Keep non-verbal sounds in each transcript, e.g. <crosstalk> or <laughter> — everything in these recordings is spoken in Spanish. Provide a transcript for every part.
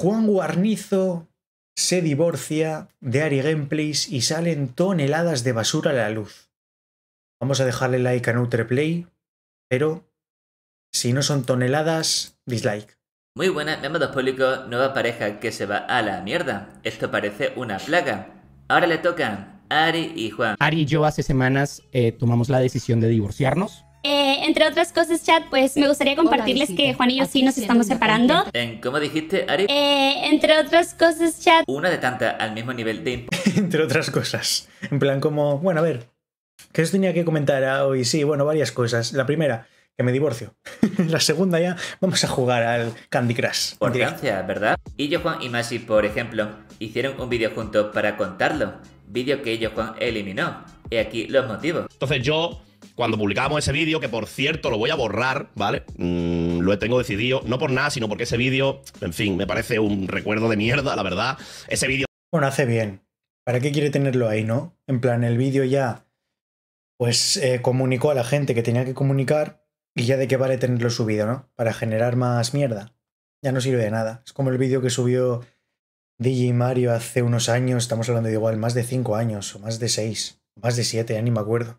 Juan Guarnizo se divorcia de Ari Gameplays y salen toneladas de basura a la luz. Vamos a dejarle like a Nutreplay, pero si no son toneladas, dislike. Muy buena, buenas, miembros públicos, nueva pareja que se va a la mierda. Esto parece una plaga. Ahora le tocan Ari y Juan. Ari y yo hace semanas eh, tomamos la decisión de divorciarnos eh, entre otras cosas, chat, pues me gustaría compartirles que Juan y yo sí nos estamos separando. ¿En cómo dijiste, Ari? Eh, entre otras cosas, chat. Una de tantas al mismo nivel de... <laughs> entre otras cosas. En plan como, bueno, a ver, ¿qué os tenía que comentar hoy? Sí, bueno, varias cosas. La primera, que me divorcio. <laughs> la segunda ya, vamos a jugar al Candy Crush. Importancia, ¿verdad? Y yo, Juan y Masi, por ejemplo, hicieron un vídeo juntos para contarlo. Vídeo que yo, Juan eliminó. Y aquí los motivos. Entonces yo cuando publicábamos ese vídeo, que por cierto lo voy a borrar, ¿vale? lo mm, lo tengo decidido, no por nada, sino porque ese vídeo, en fin, me parece un recuerdo de mierda, la verdad. Ese vídeo... Bueno, hace bien. ¿Para qué quiere tenerlo ahí, no? En plan, el vídeo ya, pues, eh, comunicó a la gente que tenía que comunicar y ya de qué vale tenerlo subido, ¿no? Para generar más mierda. Ya no sirve de nada. Es como el vídeo que subió DJ Mario hace unos años, estamos hablando de igual, más de cinco años, o más de 6, más de siete, ya ni me acuerdo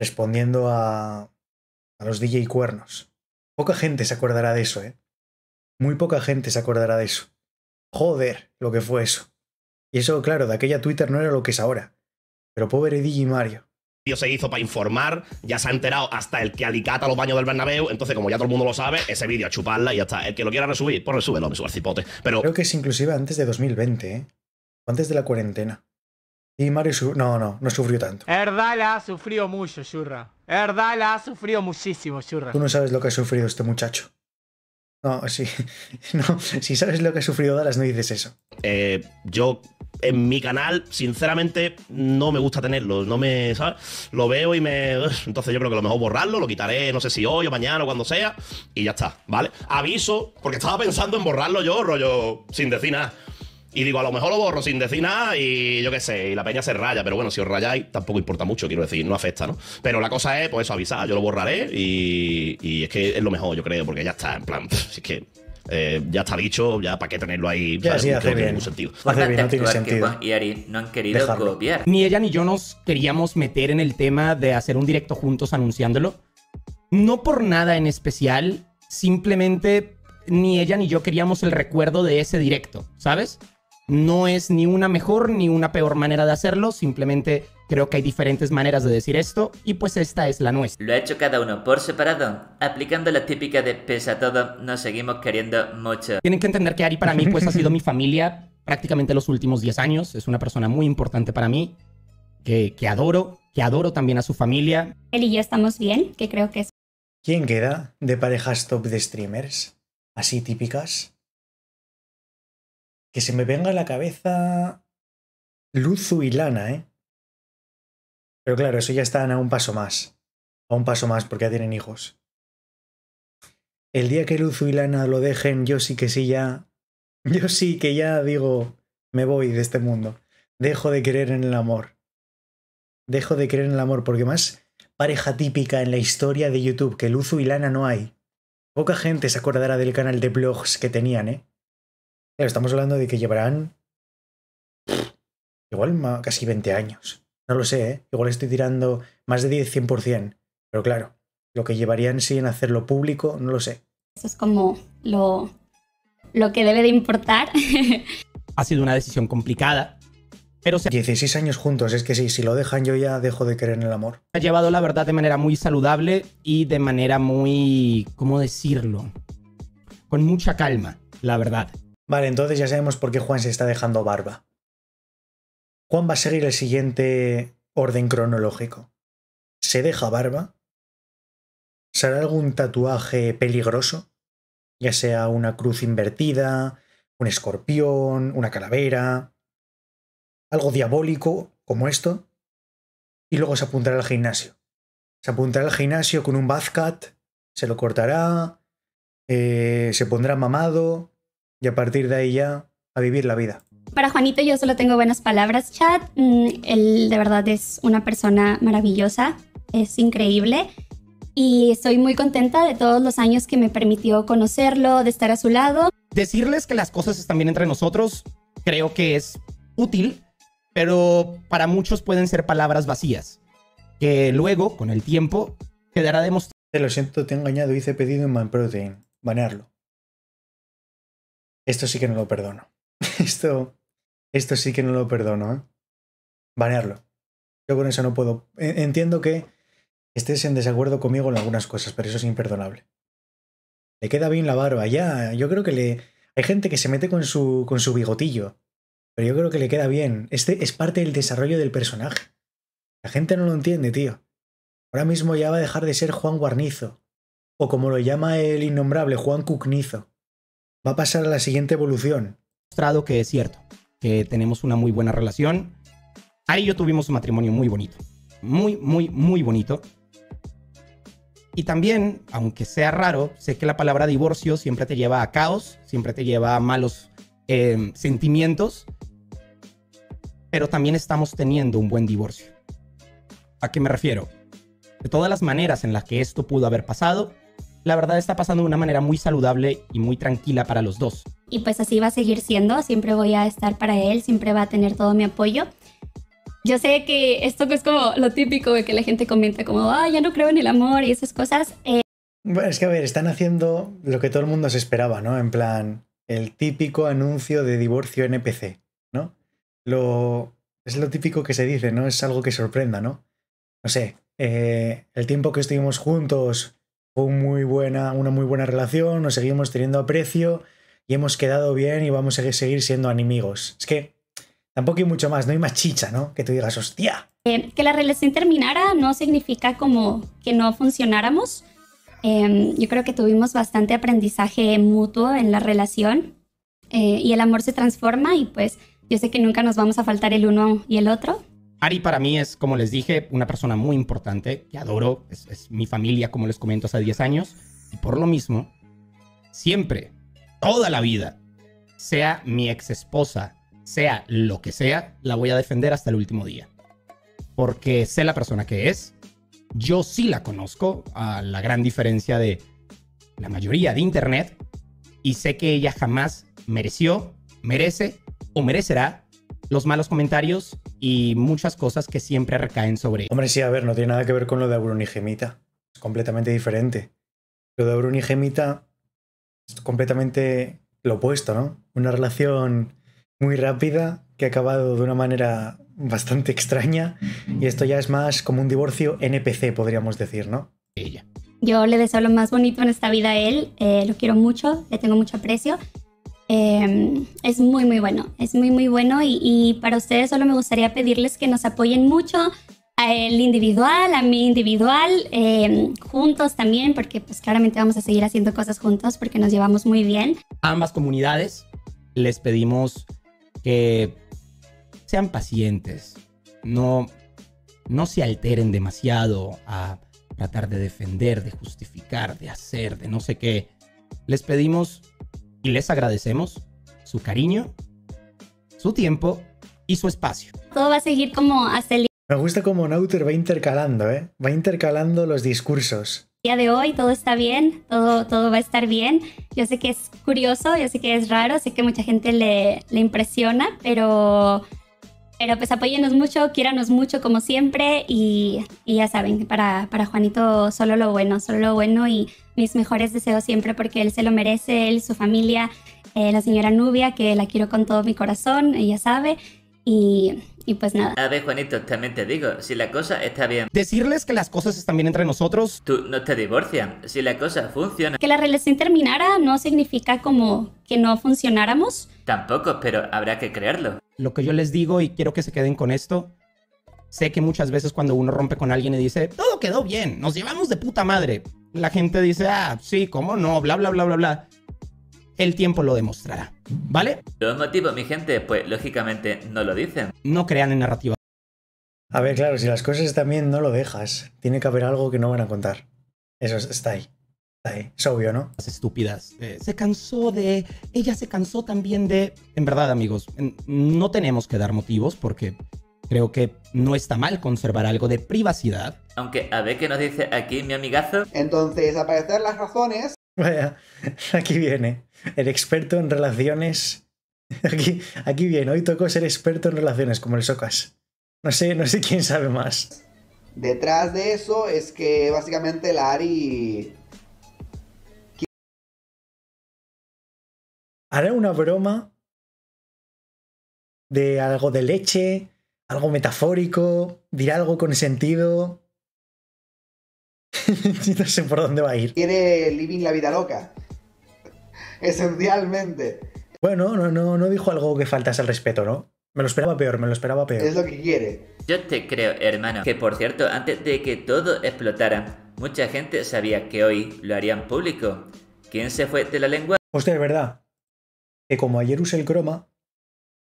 respondiendo a, a los DJ cuernos. Poca gente se acordará de eso, ¿eh? Muy poca gente se acordará de eso. Joder, lo que fue eso. Y eso, claro, de aquella Twitter no era lo que es ahora. Pero pobre DJ Mario. Se hizo para informar, ya se ha enterado hasta el que alicata los baños del Bernabéu, entonces como ya todo el mundo lo sabe, ese vídeo a chuparla y hasta El que lo quiera resubir, pues resúbelo, me sube el cipote. Pero... Creo que es inclusive antes de 2020, ¿eh? Antes de la cuarentena. Y Mario no, no, no sufrió tanto. Erdala ha sufrido mucho, Yurra. Erdala ha sufrido muchísimo, Shurra. Tú no sabes lo que ha sufrido este muchacho. No, sí. <laughs> No, si sabes lo que ha sufrido Dallas, no dices eso. Eh, yo, en mi canal, sinceramente, no me gusta tenerlo. No me. Lo veo y me. Entonces, yo creo que lo mejor borrarlo, lo quitaré, no sé si hoy o mañana o cuando sea, y ya está, ¿vale? Aviso, porque estaba pensando en borrarlo yo, rollo, sin decir nada. Y digo, a lo mejor lo borro sin decir nada y yo qué sé, y la peña se raya, pero bueno, si os rayáis tampoco importa mucho, quiero decir, no afecta, ¿no? Pero la cosa es, pues eso, avisar, yo lo borraré y, y es que es lo mejor, yo creo, porque ya está, en plan, es que eh, ya está dicho, ya para qué tenerlo ahí. Ya, no tiene ningún sentido. no tiene sentido. y Ari no han querido Ni ella ni yo nos queríamos meter en el tema de hacer un directo juntos anunciándolo. No por nada en especial, simplemente ni ella ni yo queríamos el recuerdo de ese directo, ¿sabes? No es ni una mejor ni una peor manera de hacerlo, simplemente creo que hay diferentes maneras de decir esto y pues esta es la nuestra. Lo ha hecho cada uno por separado, aplicando la típica de pesa a todo, nos seguimos queriendo mucho. Tienen que entender que Ari para mí pues ha sido mi familia prácticamente los últimos 10 años, es una persona muy importante para mí, que, que adoro, que adoro también a su familia. Él y yo estamos bien, que creo que es... ¿Quién queda de parejas top de streamers? Así típicas que se me venga a la cabeza Luzu y Lana, ¿eh? Pero claro, eso ya están a un paso más. A un paso más porque ya tienen hijos. El día que Luzu y Lana lo dejen, yo sí que sí ya. <laughs> Yo sí que ya digo, me voy de este mundo. Dejo de creer en el amor. Dejo de creer en el amor porque más pareja típica en la historia de YouTube que Luzu y Lana no hay. Poca gente se acordará del canal de blogs que tenían, ¿eh? estamos hablando de que llevarán igual casi 20 años. No lo sé, ¿eh? igual estoy tirando más de 10, 100%. Pero claro, lo que llevarían sí en hacerlo público, no lo sé. Eso es como lo, lo que debe de importar. ha sido una decisión complicada. Pero 16 años juntos, es que sí, si lo dejan yo ya dejo de querer en el amor. Ha llevado la verdad de manera muy saludable y de manera muy, ¿cómo decirlo? Con mucha calma, la verdad. Vale, entonces ya sabemos por qué Juan se está dejando barba. Juan va a seguir el siguiente orden cronológico. Se deja barba. Se hará algún tatuaje peligroso, ya sea una cruz invertida, un escorpión, una calavera, algo diabólico como esto. Y luego se apuntará al gimnasio. Se apuntará al gimnasio con un Bazcat, se lo cortará, eh, se pondrá mamado, y a partir de ahí ya a vivir la vida. Para Juanito yo solo tengo buenas palabras, chat. Mm, él de verdad es una persona maravillosa, es increíble y estoy muy contenta de todos los años que me permitió conocerlo, de estar a su lado. Decirles que las cosas están bien entre nosotros creo que es útil, pero para muchos pueden ser palabras vacías, que luego, con el tiempo, quedará demostrado. Lo siento, te he engañado, hice pedido en Man Protein. Banearlo. Esto sí que no lo perdono. <laughs> Esto, esto sí que no lo perdono. ¿eh? Banearlo. Yo con eso no puedo. E, entiendo que estés en desacuerdo conmigo en algunas cosas, pero eso es imperdonable. Le queda bien la barba, ya. Yo creo que le. Hay gente que se mete con su, con su bigotillo, pero yo creo que le queda bien. Este es parte del desarrollo del personaje. La gente no lo entiende, tío. Ahora mismo ya va a dejar de ser Juan Guarnizo, o como lo llama el innombrable Juan Cucnizo va a pasar a la siguiente evolución. Mostrado que es cierto, que tenemos una muy buena relación. Ahí yo tuvimos un matrimonio muy bonito. Muy, muy, muy bonito. Y también, aunque sea raro, sé que la palabra divorcio siempre te lleva a caos, siempre te lleva a malos em, sentimientos, pero también estamos teniendo un buen divorcio. ¿A qué me refiero? De todas las maneras en las que esto pudo haber pasado, la verdad está pasando de una manera muy saludable y muy tranquila para los dos. Y pues así va a seguir siendo, siempre voy a estar para él, siempre va a tener todo mi apoyo. Yo sé que esto es como lo típico de que la gente comenta como, ah, ya no creo en el amor y esas cosas. Eh, bueno, es que a ver, están haciendo lo que todo el mundo se esperaba, ¿no? En plan, el típico anuncio de divorcio NPC, e ¿no? Lo, es lo típico que se dice, ¿no? Es algo que sorprenda, ¿no? No sé, eh, el tiempo que estuvimos juntos un muy buena, una muy buena relación, nos seguimos teniendo aprecio y hemos quedado bien y vamos a seguir siendo amigos Es que tampoco hay mucho más, no hay más chicha, ¿no? Que tú digas, hostia. que la relación terminara no significa como que no funcionáramos. Em, yo creo que tuvimos bastante aprendizaje mutuo en la relación eh, y el amor se transforma y pues yo sé que nunca nos vamos a faltar el uno y el otro, Ari para mí es, como les dije, una persona muy importante, que adoro, es, mi familia, como les comento, hace 10 años, y por lo mismo, siempre, toda la vida, sea mi ex esposa, sea lo que sea, la voy a defender hasta el último día. Porque sé la persona que es, yo sí la conozco, a la gran diferencia de la mayoría de Internet, y sé que ella jamás mereció, merece o merecerá los malos comentarios y muchas cosas que siempre recaen sobre él. Hombre, sí, a ver, no tiene nada que ver con lo de y Gemita. Es completamente diferente. Lo de y Gemita es completamente lo opuesto, ¿no? Una relación muy rápida que ha acabado de una manera bastante extraña y esto ya es más como un divorcio NPC, podríamos decir, ¿no? Ella. Yo le deseo lo más bonito en esta vida a él, eh, lo quiero mucho, le tengo mucho aprecio Em, es muy, muy bueno, es muy, muy bueno y, para ustedes solo me gustaría pedirles que nos apoyen mucho a él individual, a mi individual, em, juntos también, porque pues claramente vamos a seguir haciendo cosas juntos porque nos llevamos muy bien. A ambas comunidades les pedimos que sean pacientes, no, no se alteren demasiado a tratar de defender, de justificar, de hacer, de no sé qué. Les pedimos y les agradecemos su cariño, su tiempo y su espacio. Todo va a seguir como hasta el Me gusta como Nauter va intercalando, ¿eh? Va intercalando los discursos. El día de hoy todo está bien, todo, todo va a estar bien. Yo sé que es curioso, yo sé que es raro, sé que mucha gente le, le impresiona, pero pero pues apóyenos mucho, quiéranos mucho como siempre y, ya saben, para, para Juanito solo lo bueno, solo lo bueno y mis mejores deseos siempre porque él se lo merece, él, su familia, eh, la señora Nubia, que la quiero con todo mi corazón, ella sabe, y y pues nada. A ver, Juanito, también te digo, si la cosa está bien. Decirles que las cosas están bien entre nosotros. Tú no te divorcian, si la cosa funciona. Que la relación terminara no significa como que no funcionáramos. Tampoco, pero habrá que creerlo. Lo que yo les digo y quiero que se queden con esto Sé que muchas veces cuando uno rompe con alguien y dice, todo quedó bien, nos llevamos de puta madre, la gente dice, ah, sí, cómo no, bla, bla, bla, bla, bla el tiempo lo demostrará. ¿Vale? Los motivos, mi gente, pues lógicamente no lo dicen. No crean en narrativa. A ver, claro, si las cosas también no lo dejas. Tiene que haber algo que no van a contar. Eso está ahí. Está ahí. Es obvio, ¿no? Las estúpidas. Eh, se cansó de. Ella se cansó también de. En verdad, amigos, no tenemos que dar motivos porque creo que no está mal conservar algo de privacidad. Aunque a ver qué nos dice aquí mi amigazo. Entonces, aparecer las razones Vaya, aquí viene. El experto en relaciones. Aquí, viene. Hoy toco ser experto en relaciones, como el Socas. No sé, no sé quién sabe más. Detrás de eso es que básicamente la Ari. Hará una broma de algo de leche, algo metafórico, dirá algo con sentido. <laughs> no sé por dónde va a ir. Quiere living la vida loca. Esencialmente. Bueno, no, no, no dijo algo que faltase al respeto, ¿no? Me lo esperaba peor, me lo esperaba peor. Es lo que quiere. Yo te creo, hermano. Que por cierto, antes de que todo explotara, mucha gente sabía que hoy lo harían público. ¿Quién se fue de la lengua? Hostia, es verdad. Que como ayer usé el croma,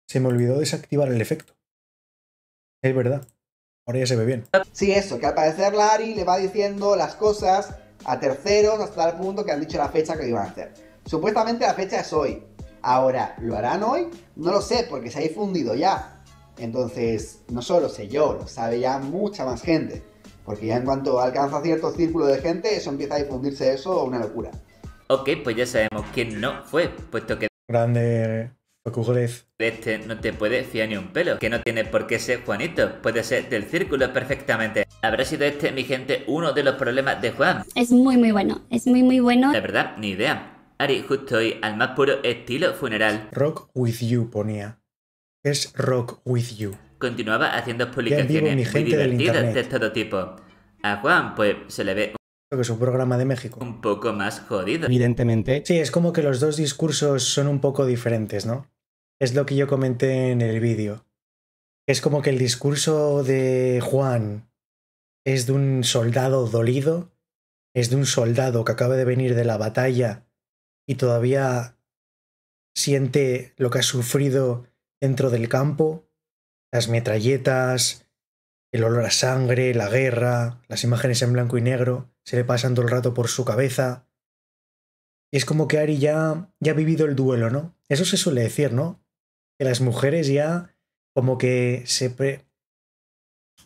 se me olvidó desactivar el efecto. Es verdad. Ahora ya se ve bien. Sí, eso, que al parecer Lari le va diciendo las cosas a terceros hasta el punto que han dicho la fecha que lo iban a hacer. Supuestamente la fecha es hoy. Ahora, ¿lo harán hoy? No lo sé, porque se ha difundido ya. Entonces, no solo sé yo, lo sabe ya mucha más gente. Porque ya en cuanto alcanza cierto círculo de gente, eso empieza a difundirse eso, una locura. Ok, pues ya sabemos que no fue, puesto que... Grande pues este no te puede fiar ni un pelo, que no tiene por qué ser Juanito, puede ser del círculo perfectamente. Habrá sido este, mi gente, uno de los problemas de Juan. Es muy muy bueno, es muy muy bueno. La verdad, ni idea. Ari, justo hoy, al más puro estilo funeral. Rock with you ponía. Es rock with you. Continuaba haciendo publicaciones mi de todo tipo. A Juan, pues, se le ve que es un programa de México. Un poco más jodido. Evidentemente. Sí, es como que los dos discursos son un poco diferentes, ¿no? es lo que yo comenté en el vídeo. Es como que el discurso de Juan es de un soldado dolido, es de un soldado que acaba de venir de la batalla y todavía siente lo que ha sufrido dentro del campo, las metralletas, el olor a sangre, la guerra, las imágenes en blanco y negro, se le pasan todo el rato por su cabeza. Y es como que Ari ya, ya ha vivido el duelo, ¿no? Eso se suele decir, ¿no? las mujeres ya como que se...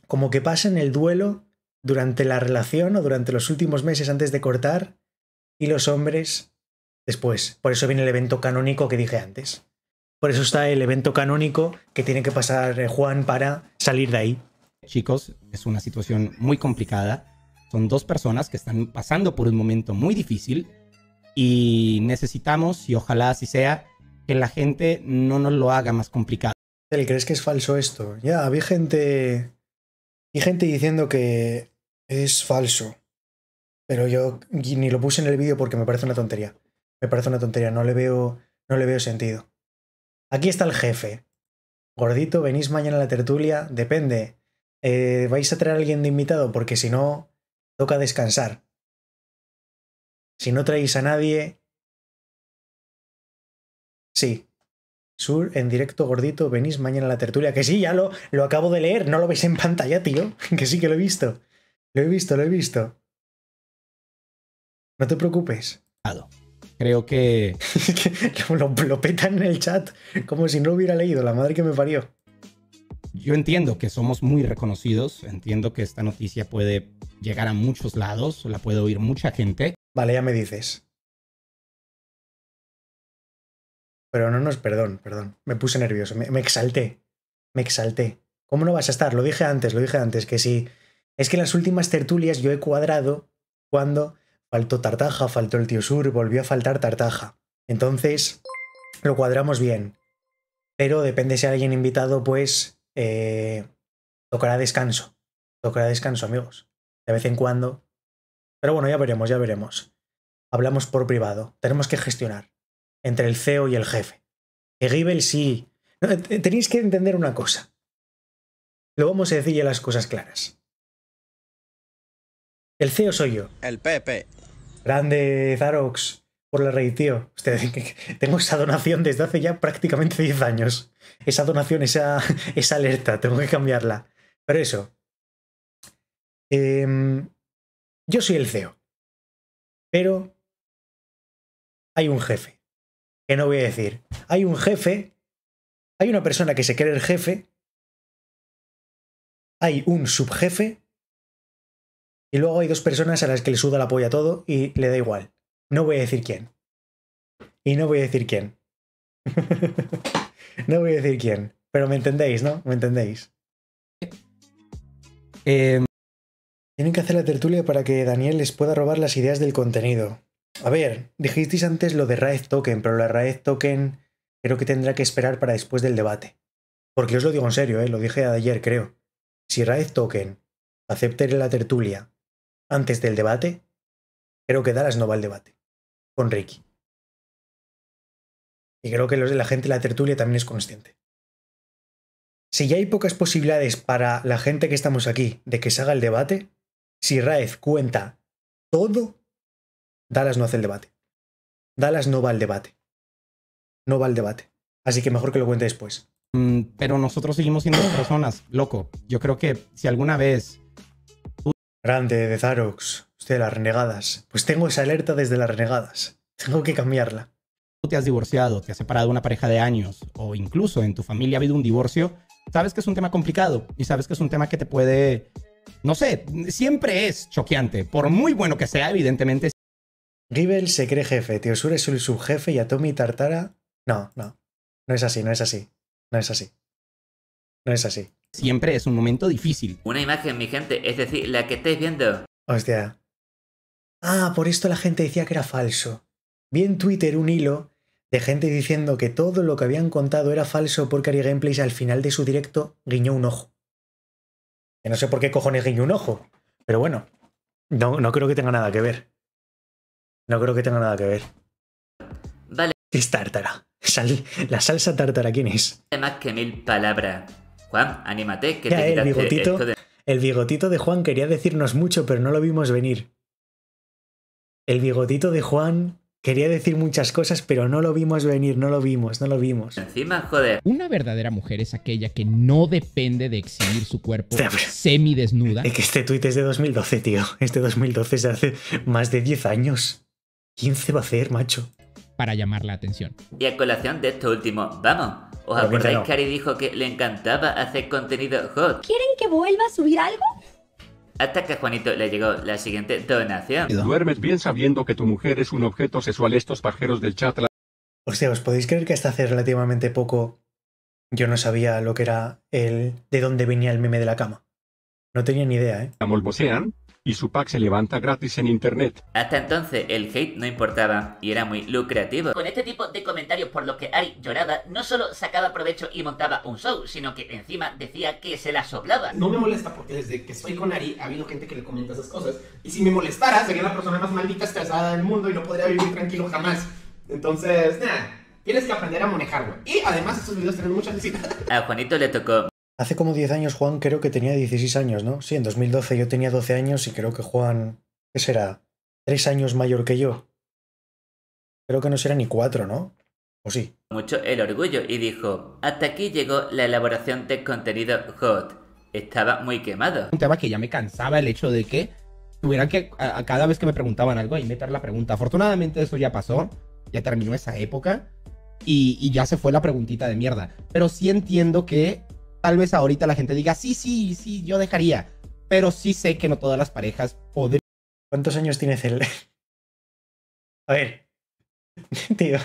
como que pasan el duelo durante la relación o durante los últimos meses antes de cortar y los hombres después. Por eso viene el evento canónico que dije antes. Por eso está el evento canónico que tiene que pasar eh, Juan para salir de ahí. Chicos, es una situación muy complicada. Son dos personas que están pasando por un momento muy difícil y necesitamos, y ojalá así sea, que la gente no nos lo haga más complicado. ¿Crees que es falso esto? Ya, había gente, y gente diciendo que es falso, pero yo ni lo puse en el vídeo porque me parece una tontería. Me parece una tontería, no le veo, no le veo sentido. Aquí está el jefe. Gordito, venís mañana a la tertulia, depende. Eh, vais a traer a alguien de invitado porque si no, toca descansar. Si no traéis a nadie, Sí. Sur, en directo gordito, venís mañana a la tertulia. Que sí, ya lo, lo acabo de leer, no lo veis en pantalla, tío. <laughs> Que sí que lo he visto. Lo he visto, lo he visto. No te preocupes. Creo que. <laughs> lo, lo petan en el chat como si no hubiera leído, la madre que me parió. Yo entiendo que somos muy reconocidos, entiendo que esta noticia puede llegar a muchos lados, la puede oír mucha gente. Vale, ya me dices. Pero no, nos perdón, perdón. Me puse nervioso, me, exalté. Me exalté. ¿Cómo no vas a estar? Lo dije antes, lo dije antes, que sí. Es que en las últimas tertulias yo he cuadrado cuando faltó Tartaja, faltó el tío Sur, volvió a faltar Tartaja. Entonces, lo cuadramos bien. Pero depende si hay alguien invitado, pues eh, tocará descanso. Tocará descanso, amigos. De vez en cuando. Pero bueno, ya veremos, ya veremos. Hablamos por privado. Tenemos que gestionar entre el CEO y el jefe. Que sí. tenéis que entender una cosa. Lo vamos a decir ya las cosas claras. El CEO soy yo. El Pepe. Grande Zarox por la Rey, tío. Usted, <laughs> tengo esa donación desde hace ya prácticamente 10 años. Esa donación, <laughs> esa, alerta, tengo que cambiarla. Pero eso. Em, yo soy el CEO. Pero hay un jefe que no voy a decir. Hay un jefe, hay una persona que se cree el jefe, hay un subjefe, y luego hay dos personas a las que le suda la polla todo y le da igual. No voy a decir quién. Y no voy a decir quién. <laughs> no voy a decir quién. Pero me entendéis, ¿no? Me entendéis. Eh, Tienen que hacer la tertulia para que Daniel les pueda robar las ideas del contenido. A ver, dijisteis antes lo de Raed Token, pero la Raez Token creo que tendrá que esperar para después del debate. Porque os lo digo en serio, eh, lo dije ayer, creo. Si Raed Token acepta la tertulia antes del debate, creo que Dallas no va al debate con Ricky. Y creo que los de la gente de la tertulia también es consciente. Si ya hay pocas posibilidades para la gente que estamos aquí de que se haga el debate, si Raez cuenta todo, Dallas no hace el debate. Dallas no va al debate. No va al debate. Así que mejor que lo cuente después. Mm, pero nosotros seguimos siendo <clears throat> personas, loco. Yo creo que si alguna vez... Grande de Zarox, usted las renegadas. Pues tengo esa alerta desde las renegadas. Tengo que cambiarla. Tú te has divorciado, te has separado una pareja de años, o incluso en tu familia ha habido un divorcio, sabes que es un tema complicado y sabes que es un tema que te puede, no sé, siempre es choqueante, por muy bueno que sea, evidentemente Gibel se cree jefe, Tiosur es el subjefe y Atomi Tartara. No, no. No es así, no es así. No es así. No es así. Siempre es un momento difícil. Una imagen, mi gente, es decir, la que estáis viendo. Hostia. Ah, por esto la gente decía que era falso. Vi en Twitter un hilo de gente diciendo que todo lo que habían contado era falso porque Ari Gameplays al final de su directo guiñó un ojo. Que no sé por qué cojones guiñó un ojo, pero bueno, no, no creo que tenga nada que ver. No creo que tenga nada que ver. Vale. Es tártara. la salsa tártara, ¿quién es? Más que mil palabras. Juan, anímate, el bigotito, El bigotito de Juan quería decirnos mucho, pero no lo vimos venir. El bigotito de Juan quería decir muchas cosas, pero no lo vimos venir, no lo vimos, no lo vimos. Encima, joder. Una verdadera mujer es aquella que no depende de exhibir su cuerpo semidesnuda. Es que este tuit es de 2012, tío. Este 2012 se hace más de 10 años. ¿Quién se va a hacer, macho. Para llamar la atención. Y a colación de esto último, vamos. ¿Os acordáis que Ari dijo que le encantaba hacer contenido hot? ¿Quieren que vuelva a subir algo? Hasta que a Juanito le llegó la siguiente donación. Duermes bien sabiendo que tu mujer es un objeto sexual. Estos pajeros del chat. O sea, ¿os podéis creer que hasta hace relativamente poco yo no sabía lo que era el. de dónde venía el meme de la cama? No tenía ni idea, ¿eh? ¿La molbosean? y su pack se levanta gratis en internet. Hasta entonces el hate no importaba y era muy lucrativo. Con este tipo de comentarios por lo que Ari lloraba, no solo sacaba provecho y montaba un show, sino que encima decía que se la soplaba. No me molesta porque desde que estoy con Ari ha habido gente que le comenta esas cosas y si me molestara sería la persona más maldita estresada del mundo y no podría vivir tranquilo jamás. Entonces, nada. Tienes que aprender a manejarlo. Y además estos videos tienen muchas visitas. A Juanito le tocó Hace como 10 años Juan creo que tenía 16 años, ¿no? Sí, en 2012 yo tenía 12 años y creo que Juan, ¿qué será? ¿Tres años mayor que yo? Creo que no será ni cuatro, ¿no? ¿O sí? Mucho el orgullo y dijo, hasta aquí llegó la elaboración de contenido hot. Estaba muy quemado. Un tema que ya me cansaba el hecho de que tuvieran que, a, cada vez que me preguntaban algo, meter la pregunta. Afortunadamente eso ya pasó, ya terminó esa época. Y, y, ya se fue la preguntita de mierda. Pero sí entiendo que tal vez ahorita la gente diga, sí, sí, sí, yo dejaría. Pero sí sé que no todas las parejas podrían. ¿Cuántos años tiene Cel? A ver. <laughs> Tío.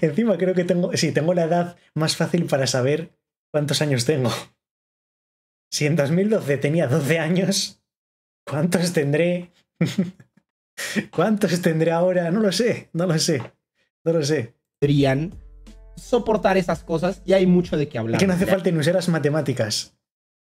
Encima creo que tengo. Sí, tengo la edad más fácil para saber cuántos años tengo. Si en 2012 tenía 12 años, ¿cuántos tendré? <laughs> ¿Cuántos tendré ahora? No lo sé, no lo sé, no lo sé soportar esas cosas y hay mucho de qué hablar. Es que no hace falta ni las matemáticas.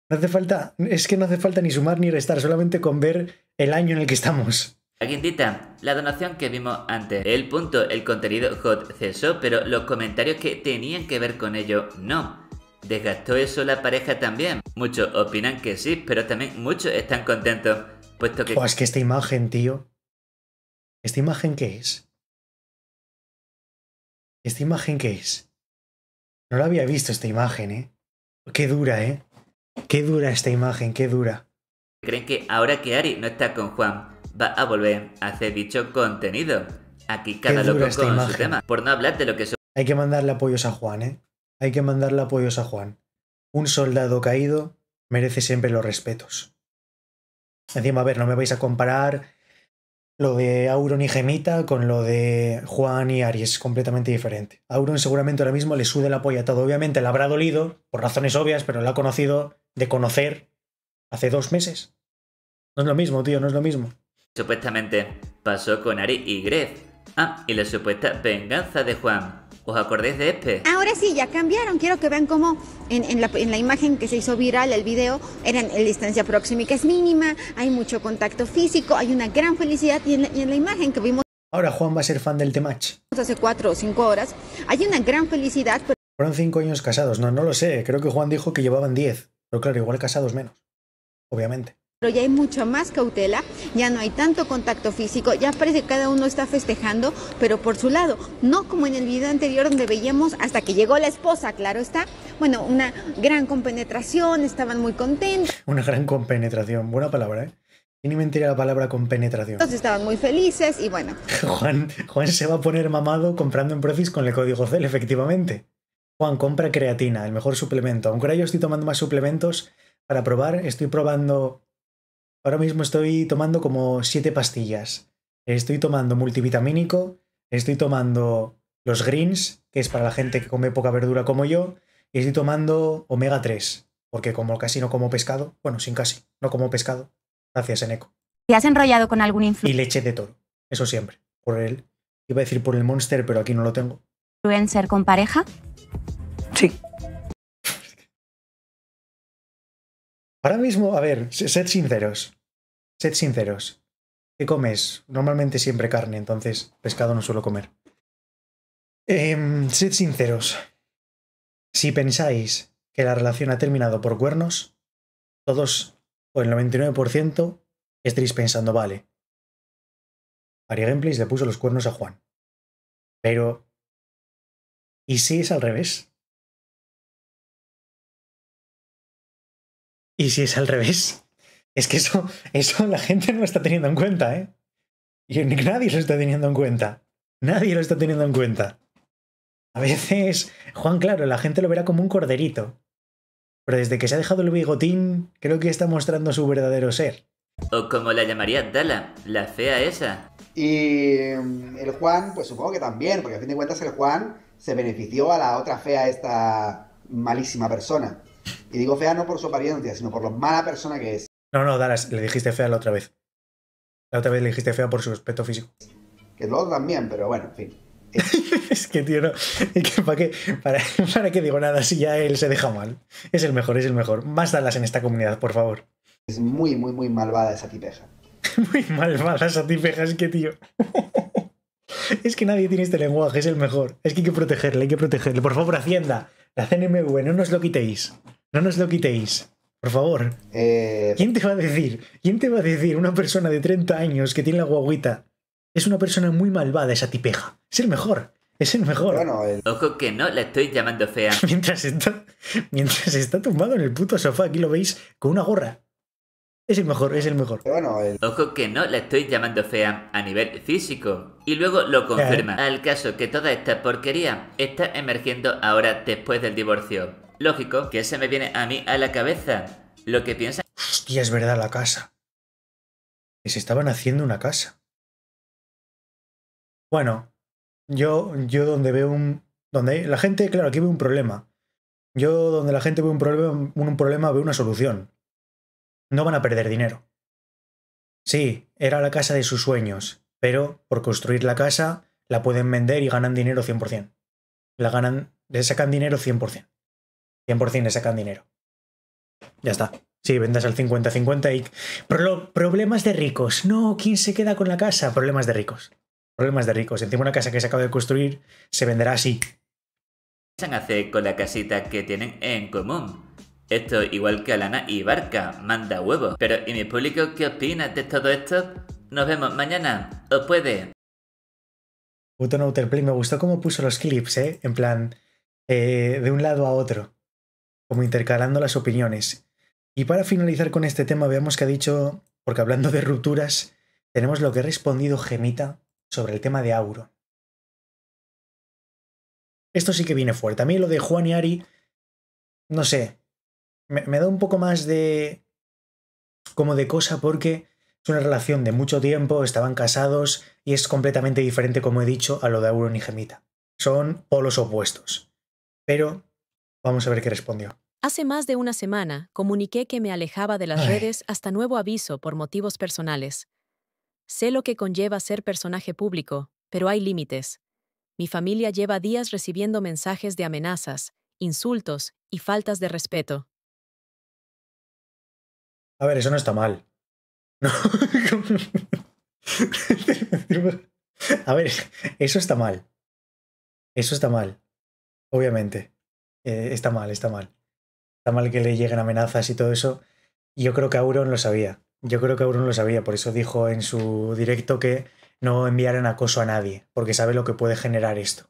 No hace falta, es que no hace falta ni sumar ni restar, solamente con ver el año en el que estamos. La dita, la donación que vimos antes, el punto, el contenido hot cesó, pero los comentarios que tenían que ver con ello no. ¿Desgastó eso la pareja también? Muchos opinan que sí, pero también muchos están contentos, puesto que... que esta imagen, tío. ¿Esta imagen qué es? ¿Esta imagen qué es? No la había visto esta imagen, ¿eh? Qué dura, ¿eh? Qué dura esta imagen, qué dura. ¿Creen que ahora que Ari no está con Juan, va a volver a hacer dicho contenido? Aquí cada loco con imagen. su tema. Por no hablar de lo que... son... Hay que mandarle apoyos a Juan, ¿eh? Hay que mandarle apoyos a Juan. Un soldado caído merece siempre los respetos. Encima, a ver, no me vais a comparar lo de Auron y Gemita con lo de Juan y Ari es completamente diferente. Auron seguramente ahora mismo le sude la polla todo. Obviamente le habrá dolido, por razones obvias, pero la ha conocido de conocer hace dos meses. No es lo mismo, tío, no es lo mismo. Supuestamente pasó con Ari y Gref. Ah, y la supuesta venganza de Juan. ¿Os acordáis de este? Ahora sí, ya cambiaron. Quiero que vean cómo en, la, imagen que se hizo viral, el video, eran la eh, distancia próxima que es mínima, hay mucho contacto físico, hay una gran felicidad y en la, imagen que vimos... Ahora Juan va a ser fan del Temach. Hace cuatro o cinco horas, hay una gran felicidad. Fueron cinco años casados, no, no lo sé. Creo que Juan dijo que llevaban diez. Pero claro, igual casados menos, obviamente. Pero ya hay mucha más cautela, ya no hay tanto contacto físico, ya parece que cada uno está festejando, pero por su lado, no como en el video anterior donde veíamos hasta que llegó la esposa, claro está. Bueno, una gran compenetración, estaban muy contentos. Una gran compenetración, buena palabra, ¿eh? Y ni mentira la palabra compenetración. entonces estaban muy felices y bueno. <laughs> Juan, Juan se va a poner mamado comprando en Profis con el código CEL, efectivamente. Juan, compra creatina, el mejor suplemento. Aunque ahora yo estoy tomando más suplementos para probar, estoy probando Ahora mismo estoy tomando como siete pastillas. Estoy tomando multivitamínico, estoy tomando los greens, que es para la gente que come poca verdura como yo, y estoy tomando omega 3, porque como casi no como pescado, bueno, sin casi, no como pescado, gracias Eneco. ¿Te has enrollado con algún influencer? Y leche de todo, eso siempre, por el, iba a decir por el monster, pero aquí no lo tengo. ¿Influencer con pareja? Sí. Ahora mismo, a ver, sed sinceros. Sed sinceros. ¿Qué comes? Normalmente siempre carne, entonces pescado no suelo comer. Eh, sed sinceros. Si pensáis que la relación ha terminado por cuernos, todos, o el 99%, estaréis pensando, vale. María Gameplays le puso los cuernos a Juan. Pero. ¿Y si es al revés? Y si es al revés, es que eso, eso la gente no está teniendo en cuenta, ¿eh? Y nadie lo está teniendo en cuenta. Nadie lo está teniendo en cuenta. A veces, Juan, claro, la gente lo verá como un corderito. Pero desde que se ha dejado el bigotín, creo que está mostrando su verdadero ser. O como la llamaría Dala, la fea esa. Y em, el Juan, pues supongo que también, porque a fin de cuentas el Juan se benefició a la otra fea, esta malísima persona. Y digo fea no por su apariencia, sino por lo mala persona que es. No, no, Dalas, le dijiste fea la otra vez. La otra vez le dijiste fea por su aspecto físico. Que lo también, pero bueno, en fin. <laughs> es que, tío, no. Es que, ¿para, qué, para, para qué digo nada si ya él se deja mal? Es el mejor, es el mejor. Más Dallas en esta comunidad, por favor. Es muy, muy, muy malvada esa tipeja. <laughs> muy malvada esa tipeja, es que, tío. <laughs> es que nadie tiene este lenguaje, es el mejor. Es que hay que protegerle, hay que protegerle. Por favor, Hacienda, la CNMV, no nos lo quitéis. No nos lo quitéis. Por favor. Eh, ¿Quién te va a decir? ¿Quién te va a decir una persona de 30 años que tiene la guaguita? Es una persona muy malvada esa tipeja. Es el mejor. Es el mejor. Ojo que no la estoy llamando fea. <laughs> mientras, mientras está tumbado en el puto sofá, aquí lo veis con una gorra. Es el mejor, es el mejor. Ojo que no la estoy llamando fea a nivel físico. Y luego lo eh. confirma. Al caso que toda esta porquería está emergiendo ahora después del divorcio. Lógico que se me viene a mí a la cabeza lo que piensa. Hostia, es verdad, la casa. Que se estaban haciendo una casa. Bueno, yo, yo donde veo un. Donde la gente, claro, aquí veo un problema. Yo donde la gente ve un problema, un problema, veo una solución. No van a perder dinero. Sí, era la casa de sus sueños, pero por construir la casa la pueden vender y ganan dinero 100%. La ganan, le sacan dinero 100%. 100% le sacan dinero. Ya está. Sí, vendas al 50-50 y... problemas de ricos. No, ¿quién se queda con la casa? Problemas de ricos. Problemas de ricos. Encima una casa que se acaba de construir se venderá así. ¿Qué se hace con la casita que tienen en común? Esto igual que Alana y Barca, manda huevo Pero ¿y mi público qué opinas de todo esto? Nos vemos mañana, os puede. Puto Play, me gustó cómo puso los clips, ¿eh? En plan, eh, de un lado a otro, como intercalando las opiniones. Y para finalizar con este tema, veamos que ha dicho, porque hablando de rupturas, tenemos lo que ha respondido Gemita sobre el tema de Auro. Esto sí que viene fuerte. A mí lo de Juan y Ari, no sé, me, da un poco más de... como de cosa porque es una relación de mucho tiempo, estaban casados y es completamente diferente, como he dicho, a lo de Auron y Gemita. Son polos opuestos. Pero vamos a ver qué respondió. Hace más de una semana comuniqué que me alejaba de las redes hasta nuevo aviso por motivos personales. Sé lo que conlleva ser personaje público, pero hay límites. Mi familia lleva días recibiendo mensajes de amenazas, insultos y faltas de respeto. A ver, eso no está mal. <laughs> <laughs> A ver, eso está mal. Eso está mal. Obviamente. Eh, está mal, está mal. Está mal que le lleguen amenazas y todo eso. Yo creo que Auron lo sabía. Yo creo que Auron lo sabía. Por eso dijo en su directo que no enviaran acoso a nadie. Porque sabe lo que puede generar esto.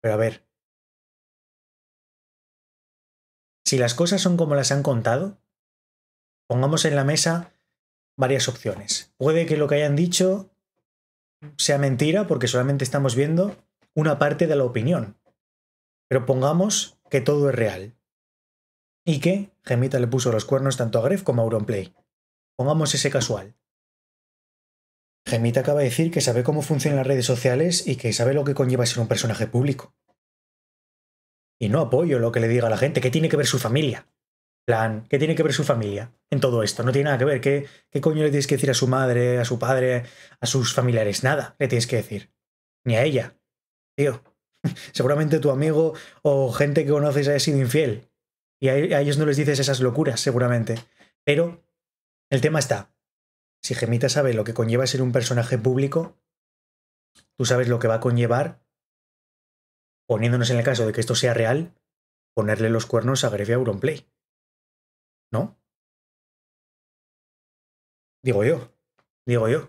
Pero a ver. Si las cosas son como las han contado, pongamos en la mesa varias opciones. Puede que lo que hayan dicho sea mentira porque solamente estamos viendo una parte de la opinión. Pero pongamos que todo es real. Y que Gemita le puso los cuernos tanto a Gref como a Auronplay. Pongamos ese casual. Gemita acaba de decir que sabe cómo funcionan las redes sociales y que sabe lo que conlleva ser un personaje público. Y no apoyo lo que le diga a la gente, que tiene que ver su familia plan, ¿qué tiene que ver su familia en todo esto? No tiene nada que ver. ¿Qué, ¿Qué, coño le tienes que decir a su madre, a su padre, a sus familiares? Nada le tienes que decir. Ni a ella. Tío, <laughs> seguramente tu amigo o gente que conoces haya sido infiel. Y a, ellos no les dices esas locuras, seguramente. Pero el tema está. Si Gemita sabe lo que conlleva ser un personaje público, tú sabes lo que va a conllevar, poniéndonos en el caso de que esto sea real, ponerle los cuernos a Grefia Auronplay. ¿No? Digo yo, digo yo.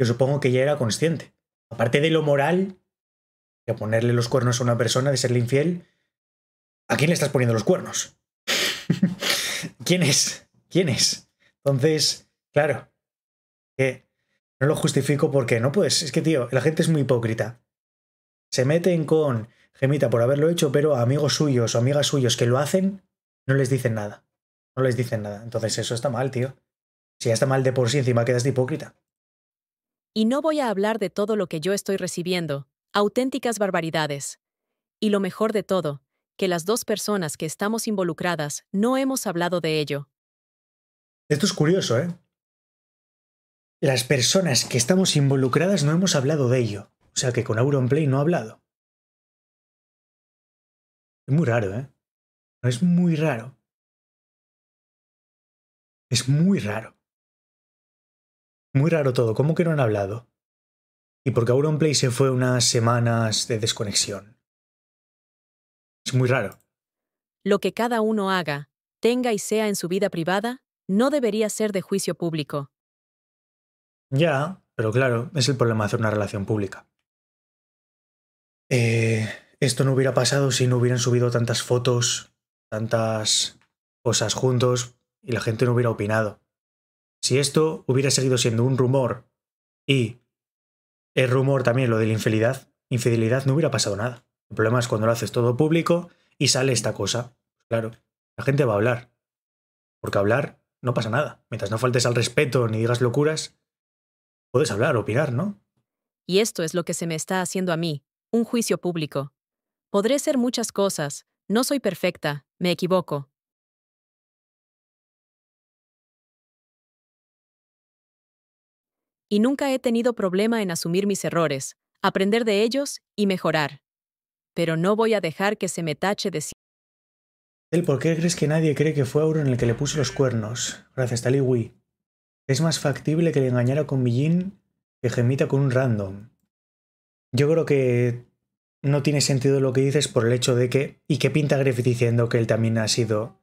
Yo supongo que ya era consciente. Aparte de lo moral, de ponerle los cuernos a una persona, de serle infiel, ¿a quién le estás poniendo los cuernos? <laughs> ¿Quién es? ¿Quién es? Entonces, claro, que no lo justifico porque no puedes. Es que, tío, la gente es muy hipócrita. Se meten con Gemita por haberlo hecho, pero amigos suyos o amigas suyos que lo hacen, no les dicen nada. No les dicen nada. Entonces eso está mal, tío. Si ya está mal de por sí, encima quedas de hipócrita. Y no voy a hablar de todo lo que yo estoy recibiendo, auténticas barbaridades. Y lo mejor de todo, que las dos personas que estamos involucradas no hemos hablado de ello. Esto es curioso, ¿eh? Las personas que estamos involucradas no hemos hablado de ello. O sea que con Auronplay no ha hablado. Es muy raro, ¿eh? Es muy raro. Es muy raro. Muy raro todo. ¿Cómo que no han hablado? Y porque Auronplay se fue unas semanas de desconexión. Es muy raro. Lo que cada uno haga, tenga y sea en su vida privada, no debería ser de juicio público. Ya, pero claro, es el problema de hacer una relación pública. Eh, esto no hubiera pasado si no hubieran subido tantas fotos tantas cosas juntos y la gente no hubiera opinado. Si esto hubiera seguido siendo un rumor y el rumor también lo de la infidelidad, infidelidad no hubiera pasado nada. El problema es cuando lo haces todo público y sale esta cosa. Claro, la gente va a hablar. Porque hablar no pasa nada. Mientras no faltes al respeto ni digas locuras, puedes hablar, opinar, ¿no? Y esto es lo que se me está haciendo a mí, un juicio público. Podré ser muchas cosas, no soy perfecta, me equivoco. Y nunca he tenido problema en asumir mis errores, aprender de ellos y mejorar. Pero no voy a dejar que se me tache de ¿El por qué crees que nadie cree que fue en el que le puse los cuernos? Gracias, Es más factible que le engañara con Millín que gemita con un random. Yo creo que no tiene sentido lo que dices por el hecho de que. ¿Y qué pinta Griffith diciendo que él también ha sido.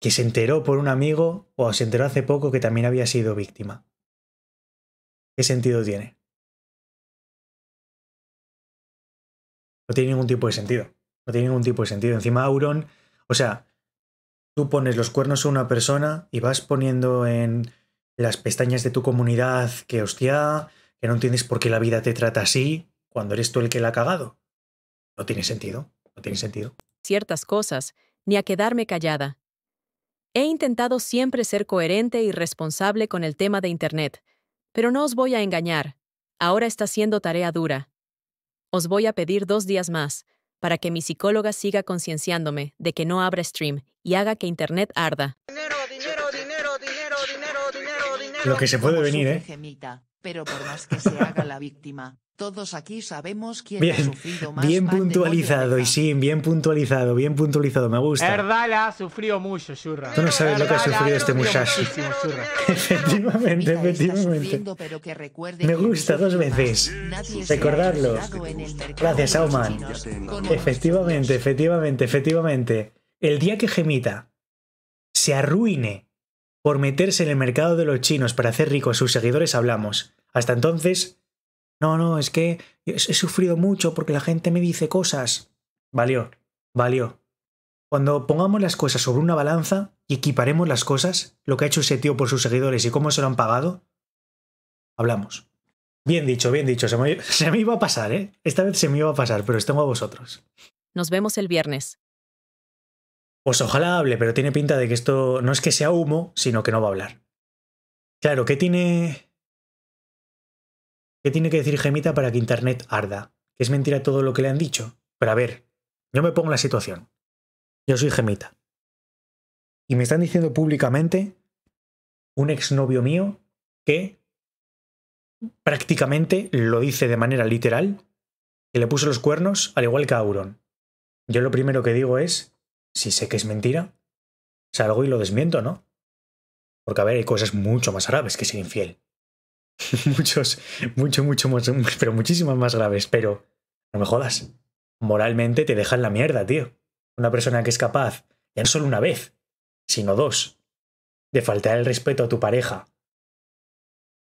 que se enteró por un amigo o se enteró hace poco que también había sido víctima? ¿Qué sentido tiene? No tiene ningún tipo de sentido. No tiene ningún tipo de sentido. Encima, Auron. O sea, tú pones los cuernos a una persona y vas poniendo en las pestañas de tu comunidad que hostia, que no entiendes por qué la vida te trata así, cuando eres tú el que la ha cagado. No tiene sentido, no tiene sentido. Ciertas cosas, ni a quedarme callada. He intentado siempre ser coherente y responsable con el tema de Internet, pero no os voy a engañar. Ahora está siendo tarea dura. Os voy a pedir dos días más, para que mi psicóloga siga concienciándome de que no abra stream y haga que Internet arda. Dinero, dinero, dinero, dinero, dinero, dinero, dinero. Lo que se puede venir, ¿eh? pero por más que se haga la víctima, todos aquí sabemos quién bien, ha sufrido más. Bien puntualizado, y sí, bien puntualizado, bien puntualizado, me gusta. Erdala ha sufrido mucho, Shurra. Tú no sabes lo que ha sufrido este muchacho. <laughs> efectivamente, efectivamente. me gusta dos veces. Recordarlo. Gracias, Auman. Efectivamente, efectivamente, efectivamente. El día que Gemita se arruine por meterse en el mercado de los chinos para hacer ricos a sus seguidores, hablamos. Hasta entonces, no, no, es que he sufrido mucho porque la gente me dice cosas. Valió, valió. Cuando pongamos las cosas sobre una balanza y equiparemos las cosas, lo que ha hecho ese tío por sus seguidores y cómo se lo han pagado, hablamos. Bien dicho, bien dicho. Se me, <laughs> iba a pasar, ¿eh? Esta vez se me iba a pasar, pero estamos a vosotros. Nos vemos el viernes. Pues ojalá hable, pero tiene pinta de que esto no es que sea humo, sino que no va a hablar. Claro, ¿qué tiene ¿Qué tiene que decir Gemita para que Internet arda? ¿Que es mentira todo lo que le han dicho? Pero a ver, yo me pongo la situación. Yo soy Gemita. Y me están diciendo públicamente un exnovio mío que prácticamente lo dice de manera literal, que le puso los cuernos al igual que a Auron. Yo lo primero que digo es, si sé que es mentira, salgo y lo desmiento, ¿no? Porque a ver, hay cosas mucho más graves que ser infiel. <laughs> muchos, mucho, mucho, más pero muchísimas más graves, pero no me jodas. Moralmente te dejan la mierda, tío. Una persona que es capaz, ya no solo una vez, sino dos, de faltar el respeto a tu pareja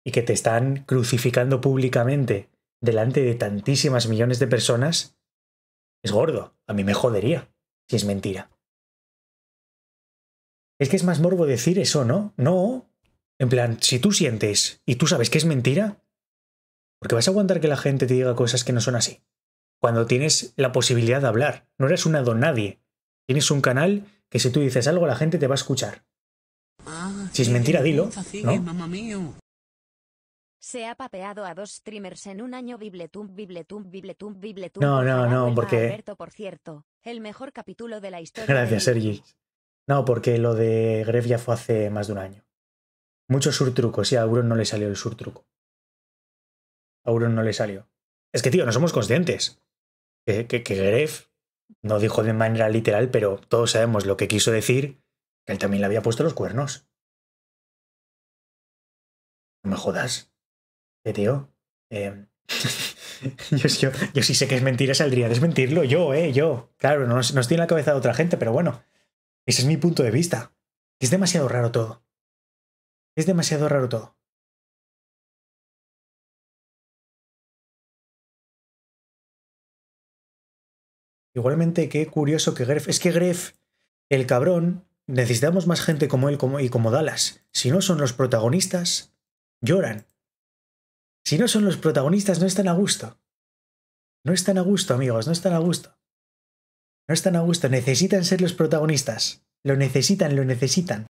y que te están crucificando públicamente delante de tantísimas millones de personas, es gordo. A mí me jodería si es mentira. Es que es más morbo decir eso, ¿no? No, en plan, si tú sientes y tú sabes que es mentira, porque vas a aguantar que la gente te diga cosas que no son así. Cuando tienes la posibilidad de hablar, no eres una don nadie. Tienes un canal que si tú dices algo la gente te va a escuchar. Ah, si es mentira, dilo. ¿no? Se ha papeado a dos streamers en un año No, no, no, porque... por el mejor capítulo de la historia. <laughs> Gracias, Sergi. No, porque lo de Gref ya fue hace más de un año. Muchos surtrucos sí, a Auron no le salió el surtruco. A Auron no le salió. Es que, tío, no somos conscientes. Que, que, Gref no dijo de manera literal, pero todos sabemos lo que quiso decir, que él también le había puesto los cuernos. No me jodas. ¿Eh, tío? Em, <laughs> yo, sí sé que es mentira, saldría a desmentirlo. Yo, eh, yo. Claro, no, nos tiene la cabeza de otra gente, pero bueno. Ese es mi punto de vista. Es demasiado raro todo. Es demasiado raro todo. Igualmente, qué curioso que Gref. Es que Gref, el cabrón, necesitamos más gente como él y como Dallas. Si no son los protagonistas, lloran. Si no son los protagonistas, no están a gusto. No están a gusto, amigos, no están a gusto. No están a gusto, necesitan ser los protagonistas. Lo necesitan, lo necesitan.